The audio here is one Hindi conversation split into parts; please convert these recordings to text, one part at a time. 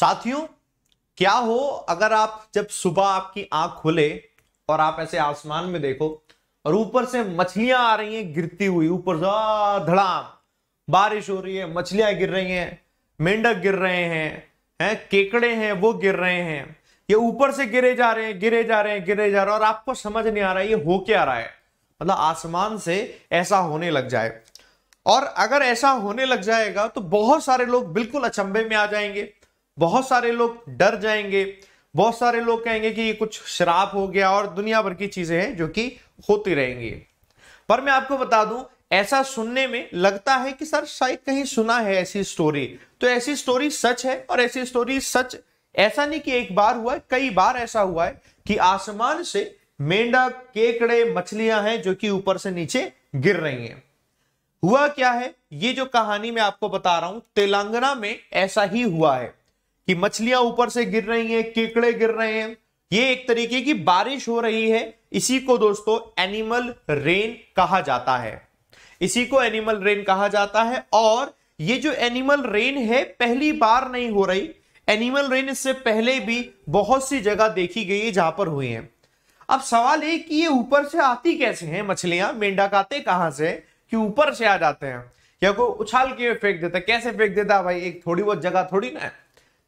साथियों क्या हो अगर आप जब सुबह आपकी आंख खुले और आप ऐसे आसमान में देखो और ऊपर से मछलियां आ रही हैं गिरती हुई ऊपर से धड़ाम बारिश हो रही है मछलियां गिर रही हैं मेंढक गिर रहे हैं हैं केकड़े हैं वो गिर रहे हैं ये ऊपर से गिरे जा रहे हैं गिरे जा रहे हैं गिरे जा रहे हैं और आपको समझ नहीं आ रहा है ये हो क्या रहा है मतलब आसमान से ऐसा होने लग जाए और अगर ऐसा होने लग जाएगा तो बहुत सारे लोग बिल्कुल अचंभे में आ जाएंगे बहुत सारे लोग डर जाएंगे बहुत सारे लोग कहेंगे कि ये कुछ शराब हो गया और दुनिया भर की चीजें हैं जो कि होती रहेंगी पर मैं आपको बता दूं ऐसा सुनने में लगता है कि सर शायद कहीं सुना है ऐसी स्टोरी तो ऐसी स्टोरी सच है और ऐसी स्टोरी सच ऐसा नहीं कि एक बार हुआ है कई बार ऐसा हुआ है कि आसमान से मेंढक केकड़े मछलियां हैं जो कि ऊपर से नीचे गिर रही हैं हुआ क्या है ये जो कहानी मैं आपको बता रहा हूं तेलंगाना में ऐसा ही हुआ है कि मछलियां ऊपर से गिर रही हैं केकड़े गिर रहे हैं ये एक तरीके की बारिश हो रही है इसी को दोस्तों एनिमल रेन कहा जाता है इसी को एनिमल रेन कहा जाता है और ये जो एनिमल रेन है पहली बार नहीं हो रही एनिमल रेन इससे पहले भी बहुत सी जगह देखी गई है जहां पर हुई है अब सवाल ये कि ये ऊपर से आती कैसे हैं मछलियां मेंढक आते कहां से कि ऊपर से आ जाते हैं या को उछाल के फेंक देता कैसे फेंक देता भाई एक थोड़ी बहुत जगह थोड़ी ना है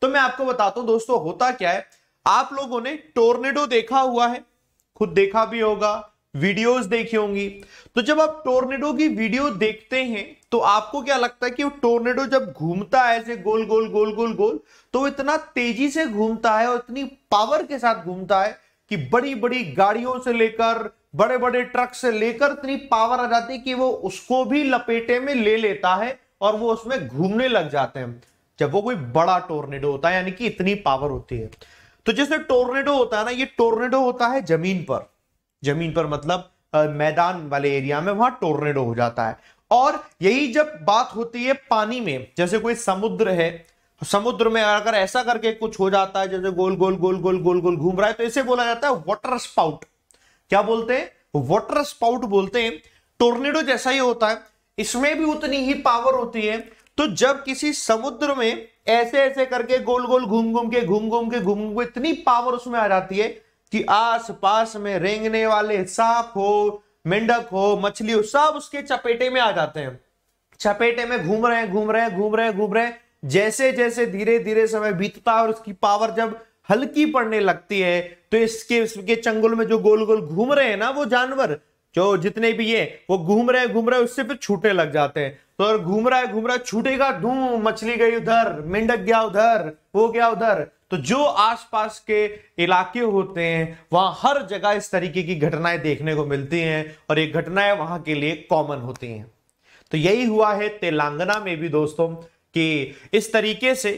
तो मैं आपको बताता हूं दोस्तों होता क्या है आप लोगों ने टोर्नेडो देखा हुआ है खुद देखा भी होगा वीडियोस देखी होंगी तो जब आप टोर्नेडो की वीडियो देखते हैं तो आपको क्या लगता है कि वो टोर्नेडो जब घूमता है ऐसे गोल गोल गोल गोल गोल तो इतना तेजी से घूमता है और इतनी पावर के साथ घूमता है कि बड़ी बड़ी गाड़ियों से लेकर बड़े बड़े ट्रक से लेकर इतनी पावर आ जाती है कि वो उसको भी लपेटे में ले लेता है और वो उसमें घूमने लग जाते हैं जब वो कोई बड़ा टोर्नेडो होता है यानी कि इतनी पावर होती है तो जैसे टोर्नेडो होता है ना ये टोर्नेडो होता है जमीन पर जमीन पर मतलब आ, मैदान वाले एरिया में वहां टोर्नेडो हो जाता है और यही जब बात होती है पानी में जैसे कोई समुद्र है समुद्र में अगर ऐसा करके कुछ हो जाता है जैसे गोल गोल गोल गोल गोल गोल घूम रहा है तो इसे बोला जाता है वाटर स्पाउट क्या बोलते हैं वाटर स्पाउट बोलते हैं टोर्नेडो जैसा ही होता है इसमें भी उतनी ही पावर होती है तो जब किसी समुद्र में ऐसे ऐसे करके गोल गोल घूम घूम के घूम घूम के घूम घूम इतनी पावर उसमें आ जाती है कि आस पास में रेंगने वाले सांप हो मेंढक हो मछली हो सब उसके चपेटे में आ जाते हैं चपेटे में घूम रहे हैं घूम रहे हैं घूम रहे हैं घूम रहे हैं जैसे जैसे धीरे धीरे समय बीतता है और उसकी पावर जब हल्की पड़ने लगती है तो इसके इसके चंगुल में जो गोल गोल घूम रहे हैं ना वो जानवर जो जितने भी ये वो घूम रहे हैं घूम रहे उससे फिर छूटने लग जाते हैं तो और घूम रहा है घूम रहा है छूटेगा धूम मछली गई उधर मेंढक गया उधर हो गया उधर तो जो आसपास के इलाके होते हैं वहां हर जगह इस तरीके की घटनाएं देखने को मिलती हैं और ये घटनाएं वहां के लिए कॉमन होती हैं तो यही हुआ है तेलंगाना में भी दोस्तों कि इस तरीके से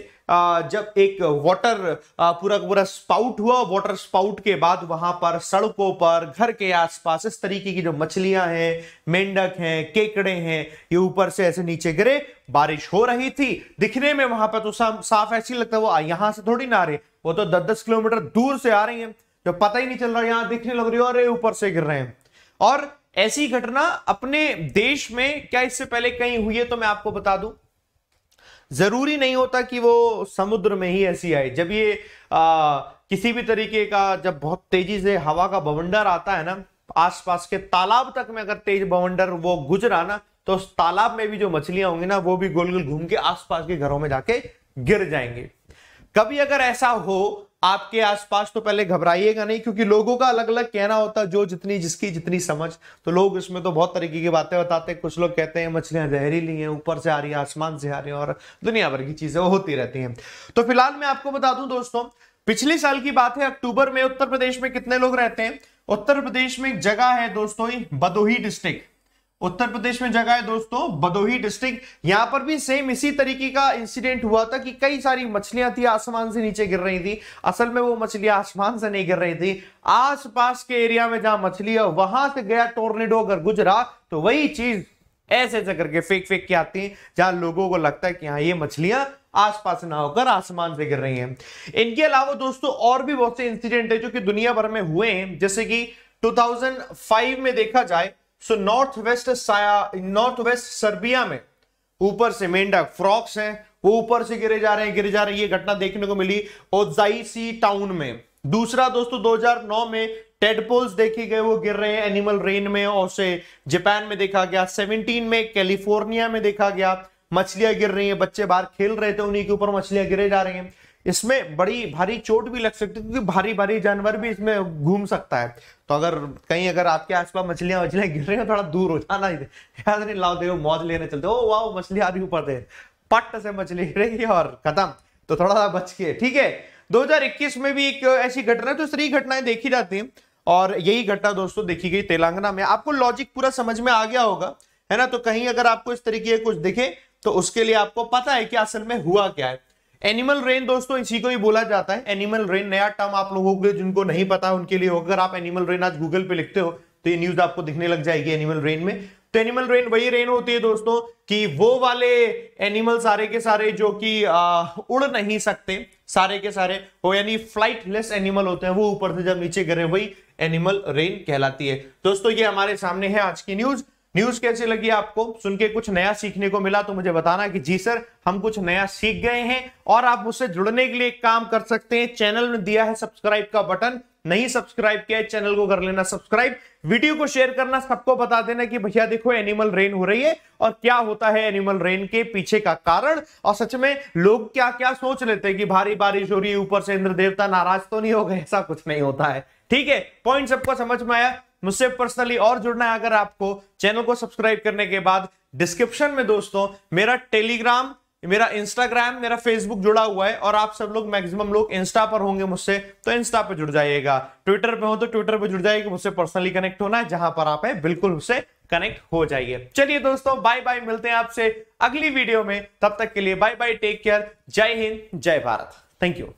जब एक वाटर पूरा का पूरा स्पाउट हुआ वाटर स्पाउट के बाद वहां पर सड़कों पर घर के आसपास इस तरीके की जो मछलियां हैं मेंढक हैं केकड़े हैं ये ऊपर से ऐसे नीचे गिरे बारिश हो रही थी दिखने में वहां पर तो साफ ऐसी लगता है वो यहां से थोड़ी ना आ रहे वो तो दस दस किलोमीटर दूर से आ रही है जो पता ही नहीं चल रहा यहां दिखने लग रही है अरे ऊपर से गिर रहे हैं और ऐसी घटना अपने देश में क्या इससे पहले कहीं हुई है तो मैं आपको बता दूं जरूरी नहीं होता कि वो समुद्र में ही ऐसी आए जब ये आ, किसी भी तरीके का जब बहुत तेजी से हवा का बवंडर आता है ना आसपास के तालाब तक में अगर तेज बवंडर वो गुजरा ना तो उस तालाब में भी जो मछलियां होंगी ना वो भी गोल गोल घूम के आसपास के घरों में जाके गिर जाएंगे कभी अगर ऐसा हो आपके आसपास तो पहले घबराइएगा नहीं क्योंकि लोगों का अलग अलग कहना होता जो जितनी जिसकी जितनी समझ तो लोग इसमें तो बहुत तरीके की बातें बताते हैं कुछ लोग कहते हैं मछलियां जहरीली हैं ऊपर से आ रही है आसमान से आ रही है और दुनिया भर की चीजें होती रहती हैं तो फिलहाल मैं आपको बता दूं दोस्तों पिछले साल की बात है अक्टूबर में उत्तर प्रदेश में कितने लोग रहते हैं उत्तर प्रदेश में एक जगह है दोस्तों बदोही डिस्ट्रिक्ट उत्तर प्रदेश में जगह है दोस्तों बदोही डिस्ट्रिक्ट यहां पर भी सेम इसी तरीके का इंसिडेंट हुआ था कि कई सारी मछलियां थी आसमान से नीचे गिर रही थी असल में वो मछलियां आसमान से नहीं गिर रही थी आसपास के एरिया में जहां मछली है वहां से गया टोर्नेडो अगर गुजरा तो वही चीज ऐसे ऐसे करके फेंक फेंक के आती है जहां लोगों को लगता है कि हाँ ये मछलियां आसपास ना होकर आसमान से गिर रही हैं इनके अलावा दोस्तों और भी बहुत से इंसिडेंट है जो कि दुनिया भर में हुए हैं जैसे कि 2005 में देखा जाए so north west north west Serbia में ऊपर से मेंढक फ्रॉक्स हैं वो ऊपर से गिरे जा रहे हैं गिरे जा रहे हैं ये घटना देखने को मिली ओजाइसी टाउन में दूसरा दोस्तों 2009 में टेडपोल्स देखे गए वो गिर रहे हैं एनिमल रेन में और से जापान में देखा गया 17 में कैलिफोर्निया में देखा गया मछलियां गिर रही हैं बच्चे बाहर खेल रहे थे उन्हीं के ऊपर मछलियां गिरे जा रही हैं इसमें बड़ी भारी चोट भी लग सकती है क्योंकि भारी भारी जानवर भी इसमें घूम सकता है तो अगर कहीं अगर आपके आसपास मछलियां वछलियां गिर रही हो थोड़ा दूर हो जाना याद नहीं लाओ देखो मौज लेने चलते हो वाह मछली आ रही ऊपर दे पट से मछली गिरेगी और खत्म तो थोड़ा सा बच के ठीक है 2021 में भी एक ऐसी घटना तो सारी घटनाएं देखी जाती हैं और यही घटना दोस्तों देखी गई तेलंगाना में आपको लॉजिक पूरा समझ में आ गया होगा है ना तो कहीं अगर आपको इस तरीके कुछ दिखे तो उसके लिए आपको पता है कि असल में हुआ क्या है एनिमल रेन दोस्तों इसी को ही बोला जाता है एनिमल रेन नया टर्म आप लोगों के जिनको नहीं पता उनके लिए अगर आप एनिमल रेन आज गूगल पे लिखते हो तो ये न्यूज आपको दिखने लग जाएगी एनिमल रेन में तो एनिमल रेन वही रेन होती है दोस्तों कि वो वाले एनिमल सारे के सारे जो कि उड़ नहीं सकते सारे के सारे वो यानी फ्लाइटलेस एनिमल होते हैं वो ऊपर से जब नीचे गिरे वही एनिमल रेन कहलाती है दोस्तों ये हमारे सामने है आज की न्यूज न्यूज कैसी लगी आपको सुन के कुछ नया सीखने को मिला तो मुझे बताना कि जी सर हम कुछ नया सीख गए हैं और आप मुझसे जुड़ने के लिए काम कर सकते हैं चैनल में दिया है सब्सक्राइब का बटन नहीं सब्सक्राइब किया है चैनल को कर लेना सब्सक्राइब वीडियो को शेयर करना सबको बता देना कि भैया देखो एनिमल रेन हो रही है और क्या होता है एनिमल रेन के पीछे का कारण और सच में लोग क्या क्या सोच लेते हैं कि भारी बारिश हो रही है ऊपर से इंद्र देवता नाराज तो नहीं हो गए ऐसा कुछ नहीं होता है ठीक है पॉइंट सबको समझ में आया मुझसे पर्सनली और जुड़ना है अगर आपको चैनल को सब्सक्राइब करने के बाद डिस्क्रिप्शन में दोस्तों मेरा टेलीग्राम मेरा इंस्टाग्राम मेरा फेसबुक जुड़ा हुआ है और आप सब लोग मैक्सिमम लोग इंस्टा पर होंगे मुझसे तो इंस्टा पर जुड़ जाइएगा ट्विटर पे हो तो ट्विटर पे जुड़ जाइएगा मुझसे पर्सनली कनेक्ट होना है जहां पर आप है बिल्कुल मुझसे कनेक्ट हो जाइए चलिए दोस्तों बाय बाय मिलते हैं आपसे अगली वीडियो में तब तक के लिए बाय बाय टेक केयर जय हिंद जय भारत थैंक यू